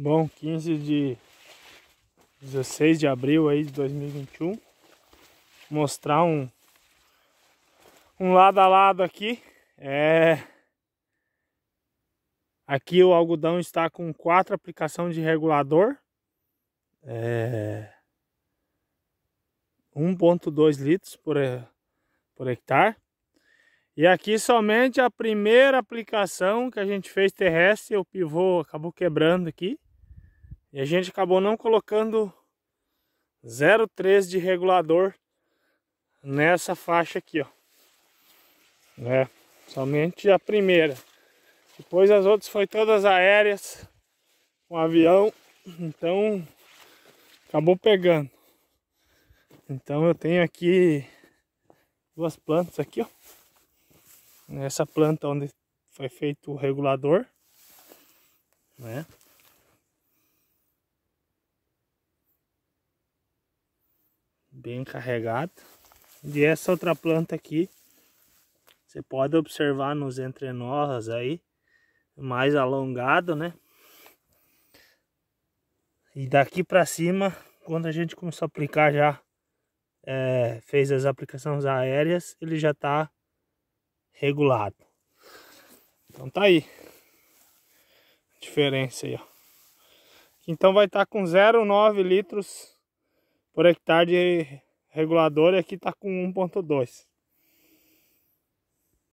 Bom, 15 de 16 de abril aí de 2021. Mostrar um um lado a lado aqui. É Aqui o algodão está com quatro aplicação de regulador. É 1.2 litros por eh, por hectare. E aqui somente a primeira aplicação que a gente fez terrestre, o pivô acabou quebrando aqui. E a gente acabou não colocando 0,3 de regulador nessa faixa aqui, ó. Né? Somente a primeira. Depois as outras foi todas aéreas, com um avião, então acabou pegando. Então eu tenho aqui duas plantas aqui, ó. Nessa planta onde foi feito o regulador, né? bem carregado. E essa outra planta aqui, você pode observar nos entrenorras aí, mais alongado, né? E daqui para cima, quando a gente começou a aplicar já, é, fez as aplicações aéreas, ele já tá regulado. Então tá aí. A diferença aí, ó. Então vai estar tá com 0,9 litros por hectare de regulador e aqui está com 1.2